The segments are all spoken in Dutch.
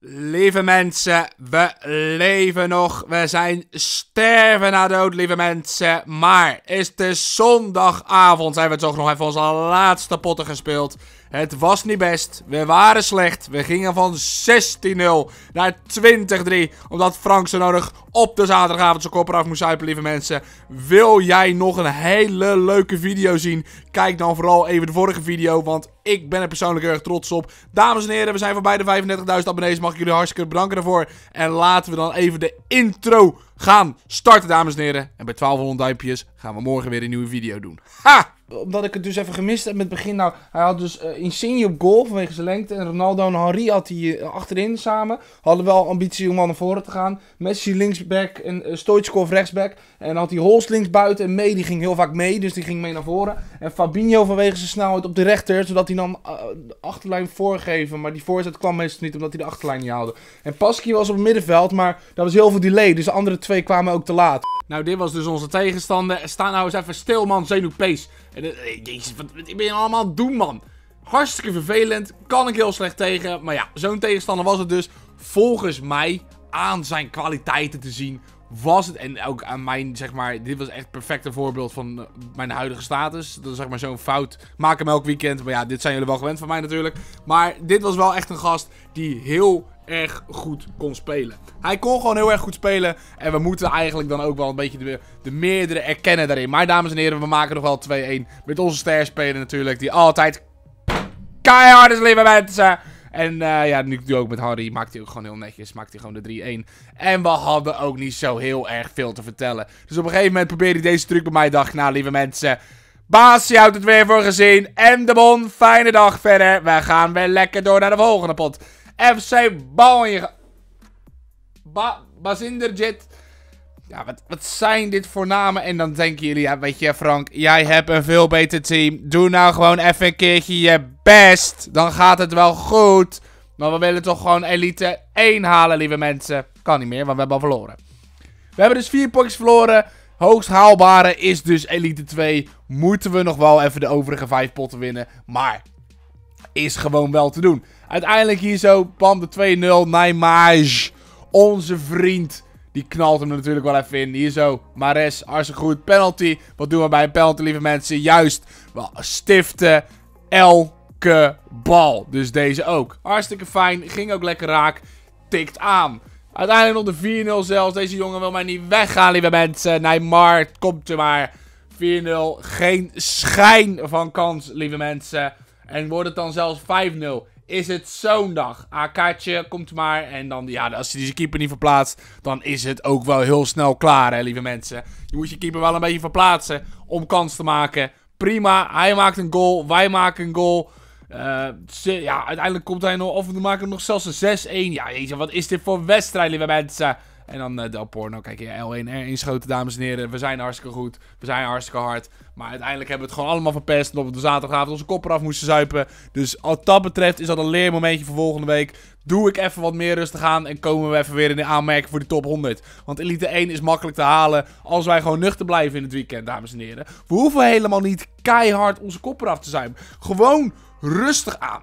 Lieve mensen, we leven nog. We zijn sterven na dood, lieve mensen. Maar is de zondagavond. Zijn we toch nog even onze laatste potten gespeeld. Het was niet best. We waren slecht. We gingen van 16-0 naar 20-3. Omdat Frank zo nodig op de zaterdagavond zijn kop eraf moest zuipen, lieve mensen. Wil jij nog een hele leuke video zien? Kijk dan vooral even de vorige video, want ik ben er persoonlijk erg trots op. Dames en heren, we zijn voorbij de 35.000 abonnees. Mag ik jullie hartstikke bedanken daarvoor. En laten we dan even de intro gaan starten, dames en heren. En bij 1200 duimpjes gaan we morgen weer een nieuwe video doen. Ha! omdat ik het dus even gemist heb met het begin. Nou, hij had dus uh, Insigne op goal vanwege zijn lengte. En Ronaldo en Henry had hij eh, achterin samen. Hadden wel ambitie om al naar voren te gaan. Messi linksback en uh, Stoichkov rechtsback. En had hij Holst linksbuiten. En Mee, die ging heel vaak mee. Dus die ging mee naar voren. En Fabinho vanwege zijn snelheid op de rechter. Zodat hij dan de achterlijn voorgeven. Maar die voorzet kwam meestal niet omdat hij de achterlijn niet haalde. En Pasky was op het middenveld. Maar dat was heel veel delay. Dus de andere twee kwamen ook te laat. Nou, dit was dus onze tegenstander. Sta nou eens even stil, man. Zenuwpees. Eh, jezus, wat, ben je nou allemaal aan het doen, man? Hartstikke vervelend. Kan ik heel slecht tegen. Maar ja, zo'n tegenstander was het dus. Volgens mij aan zijn kwaliteiten te zien was het. En ook aan mijn, zeg maar, dit was echt het perfecte voorbeeld van eh, mijn huidige status. Dat is zeg maar zo'n fout. Maak hem elk weekend. Maar ja, dit zijn jullie wel gewend van mij natuurlijk. Maar dit was wel echt een gast die heel erg goed kon spelen. Hij kon gewoon heel erg goed spelen. En we moeten eigenlijk dan ook wel een beetje de, de meerdere erkennen daarin. Maar dames en heren, we maken nog wel 2-1 met onze sterspeler natuurlijk. Die altijd keihard is lieve mensen. En eh, ja, nu, ook met Harry maakt hij ook gewoon heel netjes. Maakt hij gewoon de 3-1. En we hadden ook niet zo heel erg veel te vertellen. Dus op een gegeven moment probeerde hij deze truc bij mij. Dacht, nou lieve mensen... Baas, je houdt het weer voor gezien. En de Bon, fijne dag verder. We gaan weer lekker door naar de volgende pot. FC Ballen. Ba Bazinderjet. Ja, wat, wat zijn dit voor namen? En dan denken jullie, ja, weet je Frank, jij hebt een veel beter team. Doe nou gewoon even een keertje je best. Dan gaat het wel goed. Maar we willen toch gewoon elite 1 halen, lieve mensen. Kan niet meer, want we hebben al verloren. We hebben dus 4 points verloren. Hoogst haalbare is dus elite 2. Moeten we nog wel even de overige 5 potten winnen. Maar is gewoon wel te doen. Uiteindelijk hier zo, bam, de 2-0, Nijmage. Onze vriend, die knalt hem natuurlijk wel even in. Hier zo, Mares, hartstikke goed. Penalty, wat doen we bij een penalty, lieve mensen? Juist, wel stiften elke bal. Dus deze ook. Hartstikke fijn, ging ook lekker raak, tikt aan. Uiteindelijk nog de 4-0 zelfs. Deze jongen wil mij niet weggaan, lieve mensen. Neymar, komt er maar. 4-0. Geen schijn van kans, lieve mensen. En wordt het dan zelfs 5-0. Is het zo'n dag. Akaatje komt maar. En dan, ja, als je die keeper niet verplaatst, dan is het ook wel heel snel klaar, hè, lieve mensen. Je moet je keeper wel een beetje verplaatsen om kans te maken. Prima, hij maakt een goal, wij maken een goal. Eh, ja, uiteindelijk komt hij nog, of we maken nog zelfs een 6-1. Ja, jezus, wat is dit voor wedstrijd, lieve mensen. En dan de eh, Del Porno. Kijk, ja, L1 schoten dames en heren. We zijn hartstikke goed. We zijn hartstikke hard. Maar uiteindelijk hebben we het gewoon allemaal verpest. En op de zaterdagavond onze kop af moesten zuipen. Dus wat dat betreft is dat een leermomentje voor volgende week. Doe ik even wat meer rustig aan. En komen we even weer in de aanmerking voor die top 100. Want Elite 1 is makkelijk te halen. Als wij gewoon nuchter blijven in het weekend, dames en heren. We hoeven helemaal niet keihard onze koppen af te zuipen. Gewoon rustig aan.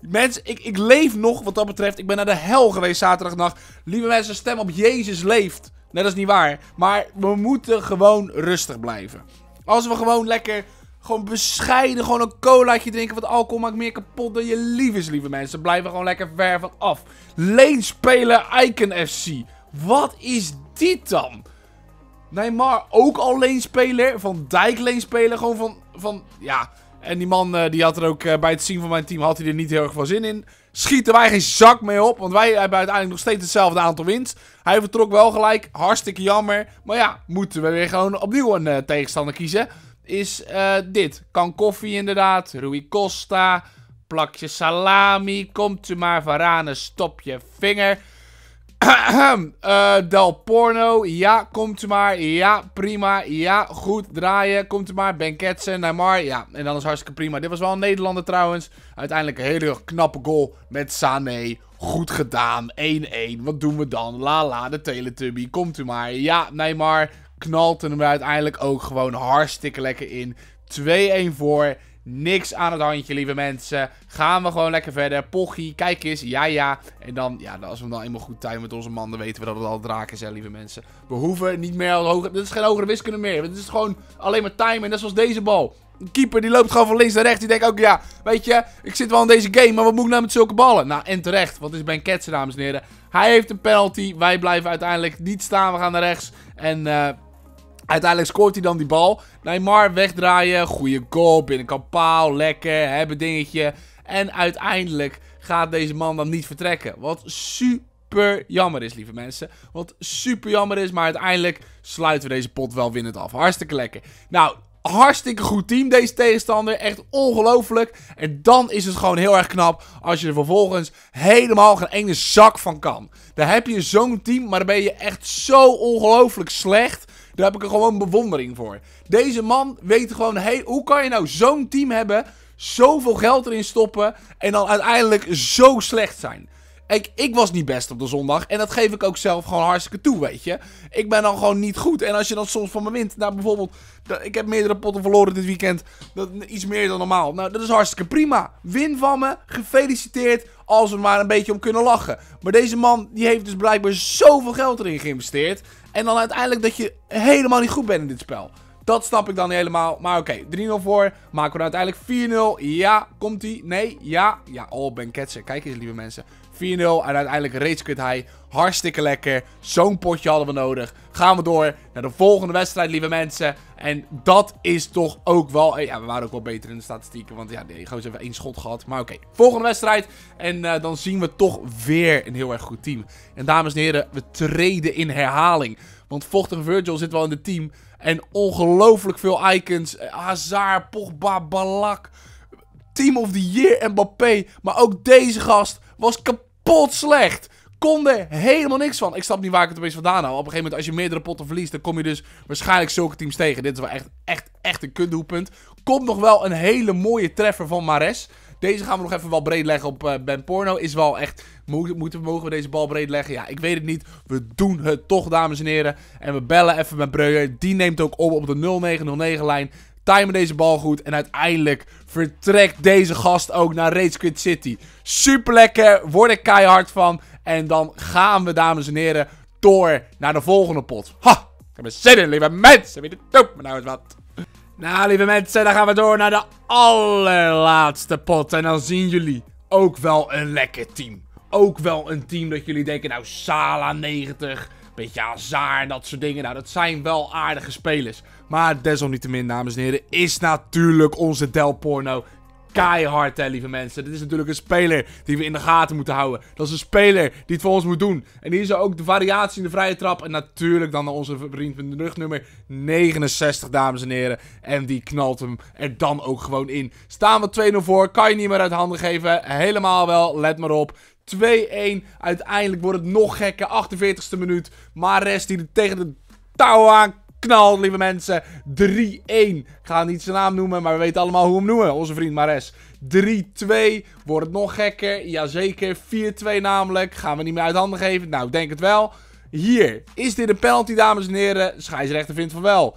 Mensen, ik, ik leef nog wat dat betreft. Ik ben naar de hel geweest zaterdagnacht. Lieve mensen, stem op Jezus leeft. Nee, dat is niet waar. Maar we moeten gewoon rustig blijven. Als we gewoon lekker, gewoon bescheiden, gewoon een colaatje drinken. Want alcohol maakt meer kapot dan je liefes, lieve mensen. Blijven gewoon lekker ver van af. Leenspeler spelen Icon FC. Wat is dit dan? Neymar ook al leenspeler. Van Dijk leenspeler. Gewoon van, van, ja... En die man eh, die had er ook eh, bij het zien van mijn team had hij er niet heel erg veel zin in. Schieten wij geen zak mee op. Want wij hebben uiteindelijk nog steeds hetzelfde aantal wins. Hij vertrok wel gelijk. Hartstikke jammer. Maar ja, moeten we weer gewoon opnieuw een eh, tegenstander kiezen. Is dit. Kan koffie inderdaad. Rui Costa. Plakje salami. Komt u maar, Varane. Stop je vinger uh, Del Porno. Ja, komt u maar. Ja, prima. Ja, goed draaien. Komt u maar. Ben Ketsen, Neymar. Ja, en dan is hartstikke prima. Dit was wel een Nederlander trouwens. Uiteindelijk een hele knappe goal met Sané. Goed gedaan. 1-1. Wat doen we dan? La la, de Teletubby. Komt u maar. Ja, Neymar. Knalt hem uiteindelijk ook gewoon hartstikke lekker in. 2-1 voor niks aan het handje, lieve mensen. Gaan we gewoon lekker verder. Pochie, kijk eens. Ja, ja. En dan, ja, als we dan eenmaal goed timen met onze man, dan weten we dat het al draken zijn, lieve mensen. We hoeven niet meer al hoger... Dit is geen hogere wiskunde meer. Dit is gewoon alleen maar timen, net zoals deze bal. Een keeper die loopt gewoon van links naar rechts. Die denkt ook, ja, weet je, ik zit wel in deze game, maar wat moet ik nou met zulke ballen? Nou, en terecht, want is Ben Ketsen, dames en heren. Hij heeft een penalty. Wij blijven uiteindelijk niet staan. We gaan naar rechts. En... Uh, Uiteindelijk scoort hij dan die bal. Neymar wegdraaien. Goede goal. Binnenkant paal. Lekker. Hebben dingetje. En uiteindelijk gaat deze man dan niet vertrekken. Wat super jammer is, lieve mensen. Wat super jammer is. Maar uiteindelijk sluiten we deze pot wel winnend af. Hartstikke lekker. Nou, hartstikke goed team, deze tegenstander. Echt ongelooflijk. En dan is het gewoon heel erg knap als je er vervolgens helemaal geen ene zak van kan. Dan heb je zo'n team, maar dan ben je echt zo ongelooflijk slecht. Daar heb ik er gewoon bewondering voor. Deze man weet gewoon, hey, hoe kan je nou zo'n team hebben, zoveel geld erin stoppen en dan uiteindelijk zo slecht zijn? Ik, ik was niet best op de zondag. En dat geef ik ook zelf gewoon hartstikke toe, weet je. Ik ben dan gewoon niet goed. En als je dan soms van me wint. Nou, bijvoorbeeld. Ik heb meerdere potten verloren dit weekend. Dat, iets meer dan normaal. Nou, dat is hartstikke prima. Win van me. Gefeliciteerd. Als we maar een beetje om kunnen lachen. Maar deze man, die heeft dus blijkbaar zoveel geld erin geïnvesteerd. En dan uiteindelijk dat je helemaal niet goed bent in dit spel. Dat snap ik dan niet helemaal. Maar oké, 3-0 voor. Maken we uiteindelijk 4-0. Ja, komt-ie. Nee, ja. Ja, oh, Ben Ketsen. Kijk eens, lieve mensen. 4-0. En uiteindelijk race hij. Hartstikke lekker. Zo'n potje hadden we nodig. Gaan we door naar de volgende wedstrijd, lieve mensen. En dat is toch ook wel... Eh, ja, we waren ook wel beter in de statistieken. Want ja, nee, gozer even één schot gehad. Maar oké, volgende wedstrijd. En eh, dan zien we toch weer een heel erg goed team. En dames en heren, we treden in herhaling. Want vochtige Virgil zit wel in het team. En ongelooflijk veel icons. Eh, Hazard, Pogba, Balak. Team of the Year, Mbappé. Maar ook deze gast was kapot pot slecht. er helemaal niks van. Ik snap niet waar ik het opeens vandaan hou. Op een gegeven moment, als je meerdere potten verliest, dan kom je dus waarschijnlijk zulke teams tegen. Dit is wel echt, echt, echt een kutdoelpunt. Komt nog wel een hele mooie treffer van Mares. Deze gaan we nog even wel breed leggen op eh, Ben Porno. Is wel echt. Moeten, mogen we deze bal breed leggen? Ja, ik weet het niet. We doen het toch, dames en heren. En we bellen even met Breuer. Die neemt ook op op de 0909-lijn timen deze bal goed. En uiteindelijk vertrekt deze gast ook naar Rage Quit City. Super lekker, word ik keihard van. En dan gaan we, dames en heren, door naar de volgende pot. Ha! Ik heb er zin in, lieve mensen. Wie dit doet me nou eens wat. Nou, lieve mensen, dan gaan we door naar de allerlaatste pot. En dan zien jullie ook wel een lekker team ook wel een team dat jullie denken, nou Sala 90, beetje Azar, dat soort dingen. Nou, dat zijn wel aardige spelers. Maar desalniettemin, dames en heren, is natuurlijk onze Del Porno keihard, hè, lieve mensen. Dit is natuurlijk een speler die we in de gaten moeten houden. Dat is een speler die het voor ons moet doen. En hier is ook de variatie in de vrije trap. En natuurlijk dan onze vriend met de rugnummer nummer 69, dames en heren. En die knalt hem er dan ook gewoon in. Staan we 2-0 voor, kan je niet meer uit handen geven. Helemaal wel, let maar op. 2-1. Uiteindelijk wordt het nog gekker. 48e minuut. Mares die er tegen de touw aan knalt, lieve mensen. 3-1. Ik ga niet zijn naam noemen, maar we weten allemaal hoe hem noemen. Onze vriend Mares. 3-2. Wordt het nog gekker. Jazeker. 4-2 namelijk. Gaan we niet meer uit handen geven? Nou, ik denk het wel. Hier. Is dit een penalty, dames en heren? Scheidsrechter vindt van wel.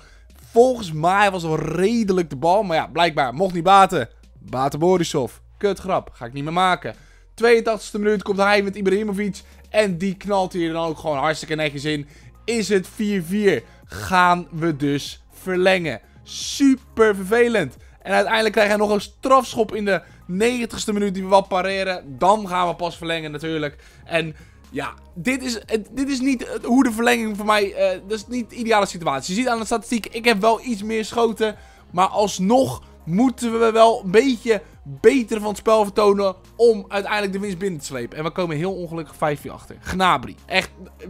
Volgens mij was wel redelijk de bal. Maar ja, blijkbaar. Mocht niet baten. Baten Borisov. Kut grap. Ga ik niet meer maken. 82e minuut komt hij met Ibrahimovic. En die knalt hier dan ook gewoon hartstikke netjes in. Is het 4-4? Gaan we dus verlengen. Super vervelend. En uiteindelijk krijg hij nog een strafschop in de 90ste minuut die we wat pareren. Dan gaan we pas verlengen natuurlijk. En ja, dit is, dit is niet hoe de verlenging voor mij... Eh, dat is niet de ideale situatie. Je ziet aan de statistiek, ik heb wel iets meer schoten. Maar alsnog moeten we wel een beetje beter van het spel vertonen om uiteindelijk de winst binnen te slepen. En we komen heel ongelukkig 5-4 achter. Gnabry. Echt eh,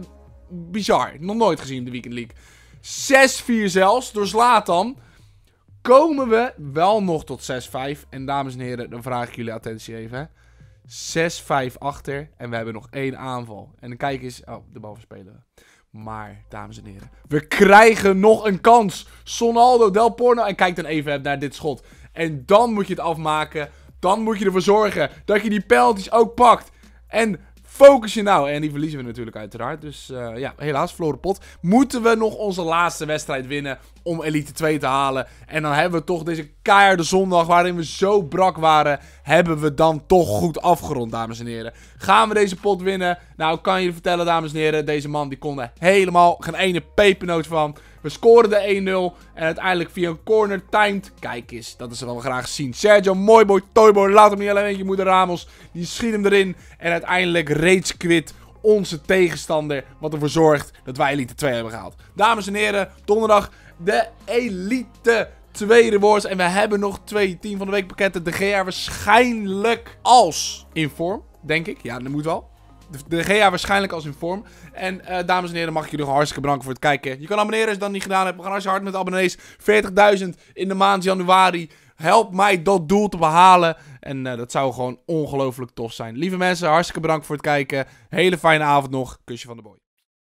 bizar. Nog nooit gezien in de Weekend League. 6-4 zelfs door Zlatan. Komen we wel nog tot 6-5. En dames en heren, dan vraag ik jullie attentie even. 6-5 achter en we hebben nog één aanval. En dan kijk eens... Oh, de bal verspelen we. Maar, dames en heren, we krijgen nog een kans. Sonaldo, Del Porno. En kijk dan even naar dit schot. En dan moet je het afmaken. Dan moet je ervoor zorgen dat je die pijltjes ook pakt. En focus je nou. En die verliezen we natuurlijk uiteraard. Dus eh, ja, helaas, verloren pot. Moeten we nog onze laatste wedstrijd winnen om Elite 2 te halen? En dan hebben we toch deze de zondag waarin we zo brak waren, hebben we dan toch goed afgerond, dames en heren. Gaan we deze pot winnen? Nou, kan je vertellen, dames en heren, deze man die kon helemaal geen ene pepernoot van. We scoren de 1-0 en uiteindelijk via een corner timed. Kijk eens, dat is wat we graag zien. Sergio, mooi boy, toyboy, laat hem niet alleen, je moeder Ramos. Die schiet hem erin en uiteindelijk reeds kwit onze tegenstander. Wat ervoor zorgt dat wij Elite 2 hebben gehaald. Dames en heren, donderdag de Elite twee rewards. En we hebben nog twee team van de week pakketten. De GA waarschijnlijk als in vorm, denk ik. Ja, dat moet wel. De GA waarschijnlijk als in vorm. En eh, dames en heren, mag ik jullie nog hartstikke bedanken voor het kijken. Je kan abonneren als je dat niet gedaan hebt. We gaan hartstikke hard met abonnees. 40.000 in de maand januari. Help mij dat doel te behalen. En eh, dat zou gewoon ongelooflijk tof zijn. Lieve mensen, hartstikke bedankt voor het kijken. Hele fijne avond nog. Kusje van de boy.